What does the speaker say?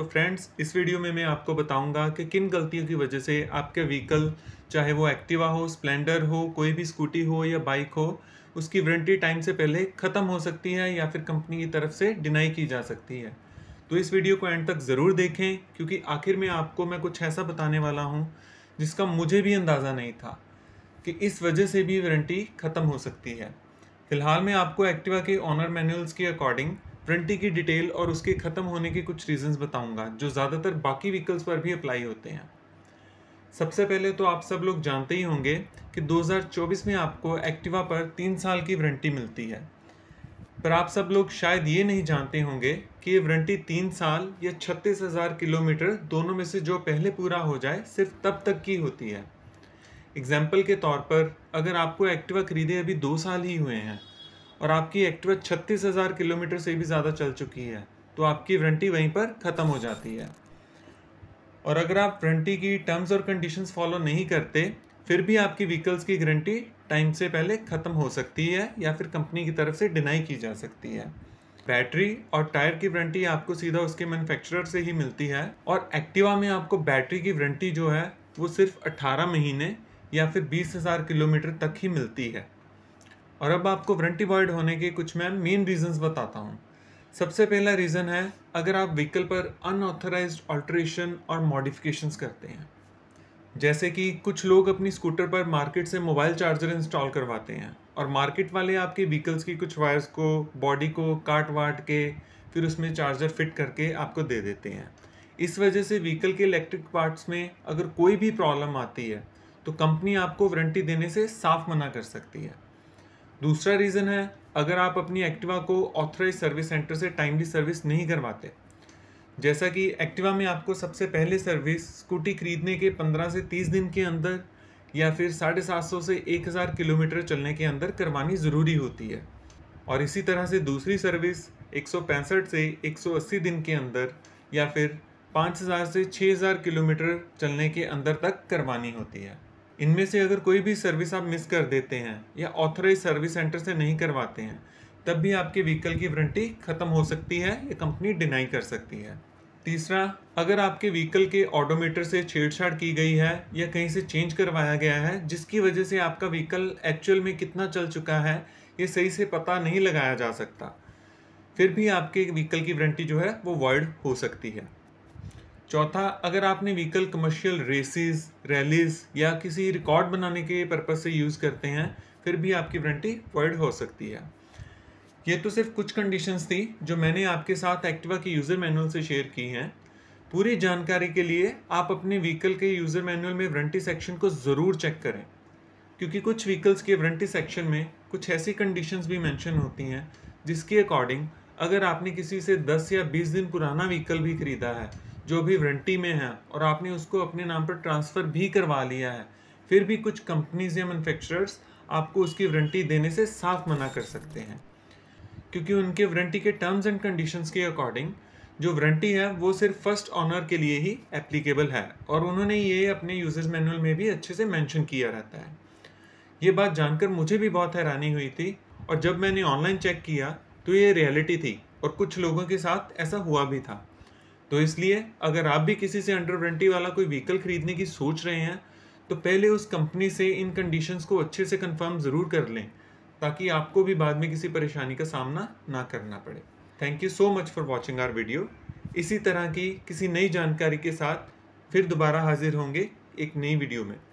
तो फ्रेंड्स इस वीडियो में मैं आपको बताऊंगा कि किन गलतियों की वजह से आपके व्हीकल चाहे वो एक्टिवा हो स्प्लेंडर हो कोई भी स्कूटी हो या बाइक हो उसकी वारंटी टाइम से पहले ख़त्म हो सकती है या फिर कंपनी की तरफ से डिनाई की जा सकती है तो इस वीडियो को एंड तक ज़रूर देखें क्योंकि आखिर में आपको मैं कुछ ऐसा बताने वाला हूँ जिसका मुझे भी अंदाज़ा नहीं था कि इस वजह से भी वारंटी ख़त्म हो सकती है फ़िलहाल मैं आपको एक्टिवा के ऑनर मैनुअल्स के अकॉर्डिंग वारंटी की डिटेल और उसके ख़त्म होने के कुछ रीजंस बताऊंगा जो ज़्यादातर बाकी व्हीकल्स पर भी अप्लाई होते हैं सबसे पहले तो आप सब लोग जानते ही होंगे कि 2024 में आपको एक्टिवा पर तीन साल की वारंटी मिलती है पर आप सब लोग शायद ये नहीं जानते होंगे कि ये वारंटी तीन साल या छत्तीस हज़ार किलोमीटर दोनों में से जो पहले पूरा हो जाए सिर्फ तब तक की होती है एग्जाम्पल के तौर पर अगर आपको एक्टिवा खरीदे अभी दो साल ही हुए हैं और आपकी एक्टिवा छत्तीस हज़ार किलोमीटर से भी ज़्यादा चल चुकी है तो आपकी वारंटी वहीं पर ख़त्म हो जाती है और अगर आप वारंटी की टर्म्स और कंडीशंस फॉलो नहीं करते फिर भी आपकी व्हीकल्स की गारंटी टाइम से पहले ख़त्म हो सकती है या फिर कंपनी की तरफ से डिनाई की जा सकती है बैटरी और टायर की वारंटी आपको सीधा उसके मैन्युफैक्चरर से ही मिलती है और एक्टिवा में आपको बैटरी की वारंटी जो है वो सिर्फ 18 महीने या फिर बीस हज़ार किलोमीटर तक ही मिलती है और अब आपको वरंटीवॉयड होने के कुछ मैं मेन रीजंस बताता हूँ सबसे पहला रीज़न है अगर आप व्हीकल पर अनऑथराइज ऑल्ट्रेशन और मॉडिफिकेशंस करते हैं जैसे कि कुछ लोग अपनी स्कूटर पर मार्केट से मोबाइल चार्जर इंस्टॉल करवाते हैं और मार्केट वाले आपके व्हीकल्स की कुछ वायर्स को बॉडी को काट वाट के फिर उसमें चार्जर फिट करके आपको दे देते हैं इस वजह से व्हीकल के इलेक्ट्रिक पार्ट्स में अगर कोई भी प्रॉब्लम आती है तो कंपनी आपको वारंटी देने से साफ मना कर सकती है दूसरा रीज़न है अगर आप अपनी एक्टिवा को ऑथराइज सर्विस सेंटर से टाइमली सर्विस नहीं करवाते जैसा कि एक्टिवा में आपको सबसे पहले सर्विस स्कूटी खरीदने के 15 से 30 दिन के अंदर या फिर साढ़े सात सौ से एक हज़ार किलोमीटर चलने के अंदर करवानी ज़रूरी होती है और इसी तरह से दूसरी सर्विस एक सौ पैंसठ से एक सौ अस्सी दिन के अंदर या फिर पाँच हज़ार से छः हज़ार किलोमीटर चलने के अंदर तक करवानी होती है इनमें से अगर कोई भी सर्विस आप मिस कर देते हैं या ऑथराइज सर्विस सेंटर से नहीं करवाते हैं तब भी आपके व्हीकल की वारंटी ख़त्म हो सकती है या कंपनी डिनाई कर सकती है तीसरा अगर आपके व्हीकल के ऑडोमीटर से छेड़छाड़ की गई है या कहीं से चेंज करवाया गया है जिसकी वजह से आपका व्हीकल एक्चुअल में कितना चल चुका है ये सही से पता नहीं लगाया जा सकता फिर भी आपके व्हीकल की वारंटी जो है वो वॉइड हो सकती है चौथा अगर आपने व्हीकल कमर्शियल रेसेस रैलीज या किसी रिकॉर्ड बनाने के पर्पज़ से यूज़ करते हैं फिर भी आपकी वारंटी वॉइड हो सकती है ये तो सिर्फ कुछ कंडीशंस थी जो मैंने आपके साथ एक्टिवा के यूज़र मैनुअल से शेयर की हैं पूरी जानकारी के लिए आप अपने व्हीकल के यूज़र मैनुअल में वारंटी सेक्शन को ज़रूर चेक करें क्योंकि कुछ व्हीकल्स के वारंटी सेक्शन में कुछ ऐसी कंडीशंस भी मेंशन होती हैं जिसके अकॉर्डिंग अगर आपने किसी से 10 या 20 दिन पुराना व्हीकल भी खरीदा है जो भी वारंटी में है और आपने उसको अपने नाम पर ट्रांसफ़र भी करवा लिया है फिर भी कुछ कंपनीज या मैनुफेक्चरर्स आपको उसकी वारंटी देने से साफ मना कर सकते हैं क्योंकि उनके वारंटी के टर्म्स एंड कंडीशंस के अकॉर्डिंग जो वारंटी है वो सिर्फ फर्स्ट ऑनर के लिए ही एप्लीकेबल है और उन्होंने ये अपने यूजर्स मैनुअल में भी अच्छे से मेंशन किया रहता है ये बात जानकर मुझे भी बहुत हैरानी हुई थी और जब मैंने ऑनलाइन चेक किया तो ये रियलिटी थी और कुछ लोगों के साथ ऐसा हुआ भी था तो इसलिए अगर आप भी किसी से अंडर वारंटी वाला कोई व्हीकल खरीदने की सोच रहे हैं तो पहले उस कंपनी से इन कंडीशंस को अच्छे से कंफर्म ज़रूर कर लें ताकि आपको भी बाद में किसी परेशानी का सामना ना करना पड़े thank you so much for watching our video इसी तरह की किसी नई जानकारी के साथ फिर दोबारा हाजिर होंगे एक नई वीडियो में